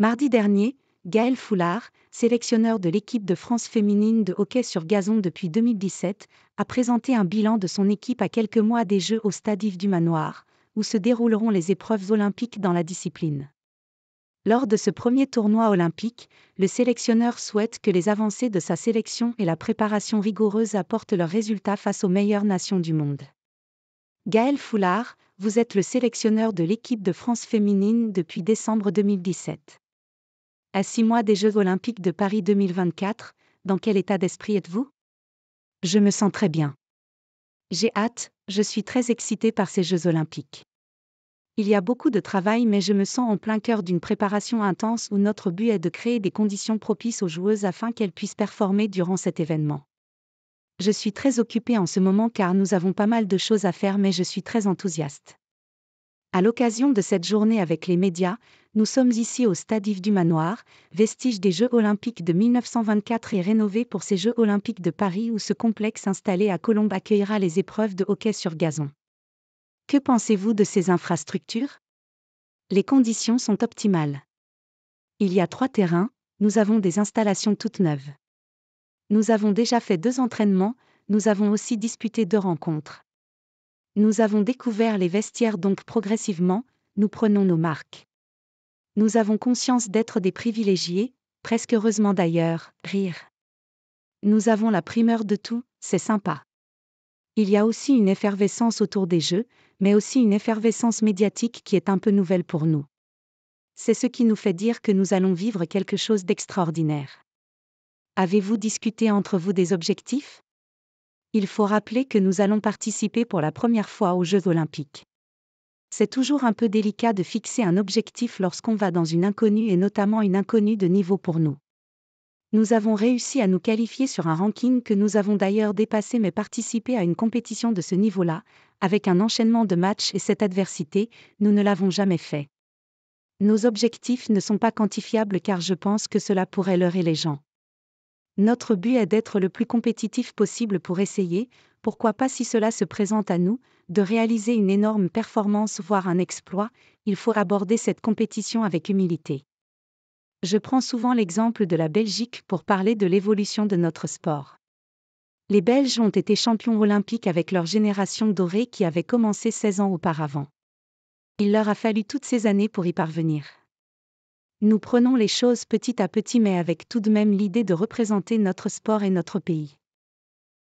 Mardi dernier, Gaël Foulard, sélectionneur de l'équipe de France féminine de hockey sur gazon depuis 2017, a présenté un bilan de son équipe à quelques mois des Jeux au Stade du Manoir, où se dérouleront les épreuves olympiques dans la discipline. Lors de ce premier tournoi olympique, le sélectionneur souhaite que les avancées de sa sélection et la préparation rigoureuse apportent leurs résultats face aux meilleures nations du monde. Gaël Foulard, vous êtes le sélectionneur de l'équipe de France féminine depuis décembre 2017. À six mois des Jeux Olympiques de Paris 2024, dans quel état d'esprit êtes-vous Je me sens très bien. J'ai hâte, je suis très excitée par ces Jeux Olympiques. Il y a beaucoup de travail mais je me sens en plein cœur d'une préparation intense où notre but est de créer des conditions propices aux joueuses afin qu'elles puissent performer durant cet événement. Je suis très occupée en ce moment car nous avons pas mal de choses à faire mais je suis très enthousiaste. À l'occasion de cette journée avec les médias, nous sommes ici au Stade du Manoir, vestige des Jeux Olympiques de 1924 et rénové pour ces Jeux Olympiques de Paris où ce complexe installé à Colombes accueillera les épreuves de hockey sur gazon. Que pensez-vous de ces infrastructures Les conditions sont optimales. Il y a trois terrains, nous avons des installations toutes neuves. Nous avons déjà fait deux entraînements, nous avons aussi disputé deux rencontres. Nous avons découvert les vestiaires donc progressivement, nous prenons nos marques. Nous avons conscience d'être des privilégiés, presque heureusement d'ailleurs, rire. Nous avons la primeur de tout, c'est sympa. Il y a aussi une effervescence autour des jeux, mais aussi une effervescence médiatique qui est un peu nouvelle pour nous. C'est ce qui nous fait dire que nous allons vivre quelque chose d'extraordinaire. Avez-vous discuté entre vous des objectifs il faut rappeler que nous allons participer pour la première fois aux Jeux olympiques. C'est toujours un peu délicat de fixer un objectif lorsqu'on va dans une inconnue et notamment une inconnue de niveau pour nous. Nous avons réussi à nous qualifier sur un ranking que nous avons d'ailleurs dépassé mais participer à une compétition de ce niveau-là, avec un enchaînement de matchs et cette adversité, nous ne l'avons jamais fait. Nos objectifs ne sont pas quantifiables car je pense que cela pourrait leurrer les gens. Notre but est d'être le plus compétitif possible pour essayer, pourquoi pas si cela se présente à nous, de réaliser une énorme performance voire un exploit, il faut aborder cette compétition avec humilité. Je prends souvent l'exemple de la Belgique pour parler de l'évolution de notre sport. Les Belges ont été champions olympiques avec leur génération dorée qui avait commencé 16 ans auparavant. Il leur a fallu toutes ces années pour y parvenir. Nous prenons les choses petit à petit mais avec tout de même l'idée de représenter notre sport et notre pays.